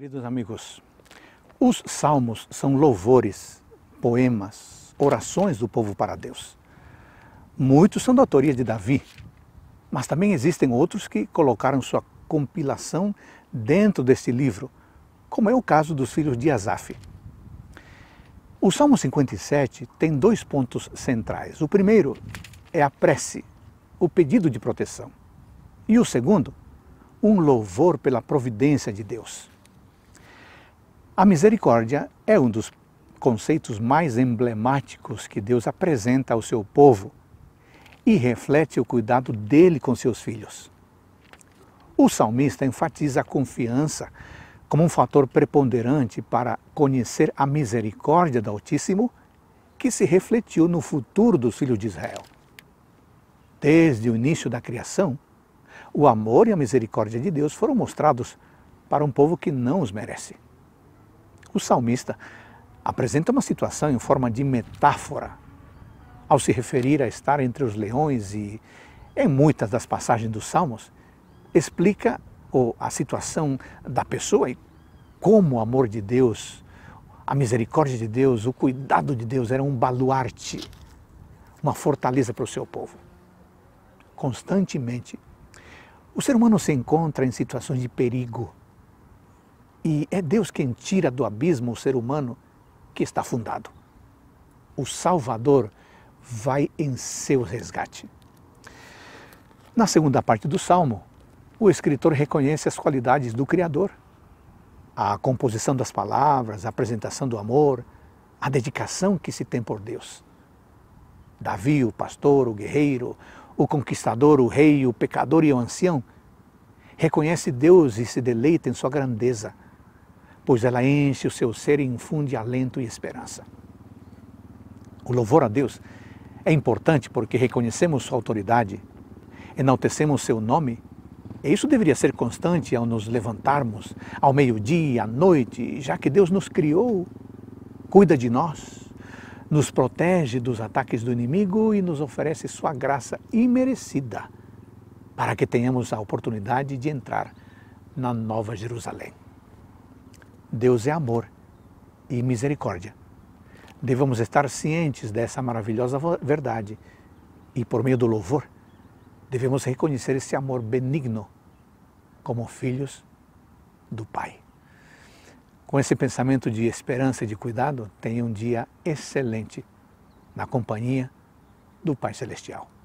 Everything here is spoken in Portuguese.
Queridos amigos, os salmos são louvores, poemas, orações do povo para Deus. Muitos são da autoria de Davi, mas também existem outros que colocaram sua compilação dentro deste livro, como é o caso dos filhos de Asaf. O Salmo 57 tem dois pontos centrais. O primeiro é a prece, o pedido de proteção. E o segundo, um louvor pela providência de Deus. A misericórdia é um dos conceitos mais emblemáticos que Deus apresenta ao seu povo e reflete o cuidado dele com seus filhos. O salmista enfatiza a confiança como um fator preponderante para conhecer a misericórdia do Altíssimo que se refletiu no futuro dos filhos de Israel. Desde o início da criação, o amor e a misericórdia de Deus foram mostrados para um povo que não os merece o salmista apresenta uma situação em forma de metáfora ao se referir a estar entre os leões e em muitas das passagens dos salmos explica ou, a situação da pessoa e como o amor de Deus, a misericórdia de Deus, o cuidado de Deus era um baluarte, uma fortaleza para o seu povo. Constantemente, o ser humano se encontra em situações de perigo, e é Deus quem tira do abismo o ser humano que está afundado. O Salvador vai em seu resgate. Na segunda parte do salmo, o escritor reconhece as qualidades do Criador. A composição das palavras, a apresentação do amor, a dedicação que se tem por Deus. Davi, o pastor, o guerreiro, o conquistador, o rei, o pecador e o ancião, reconhece Deus e se deleita em sua grandeza pois ela enche o seu ser e infunde alento e esperança. O louvor a Deus é importante porque reconhecemos sua autoridade, enaltecemos seu nome, e isso deveria ser constante ao nos levantarmos ao meio-dia, à noite, já que Deus nos criou, cuida de nós, nos protege dos ataques do inimigo e nos oferece sua graça imerecida para que tenhamos a oportunidade de entrar na Nova Jerusalém. Deus é amor e misericórdia. Devemos estar cientes dessa maravilhosa verdade e, por meio do louvor, devemos reconhecer esse amor benigno como filhos do Pai. Com esse pensamento de esperança e de cuidado, tenha um dia excelente na companhia do Pai Celestial.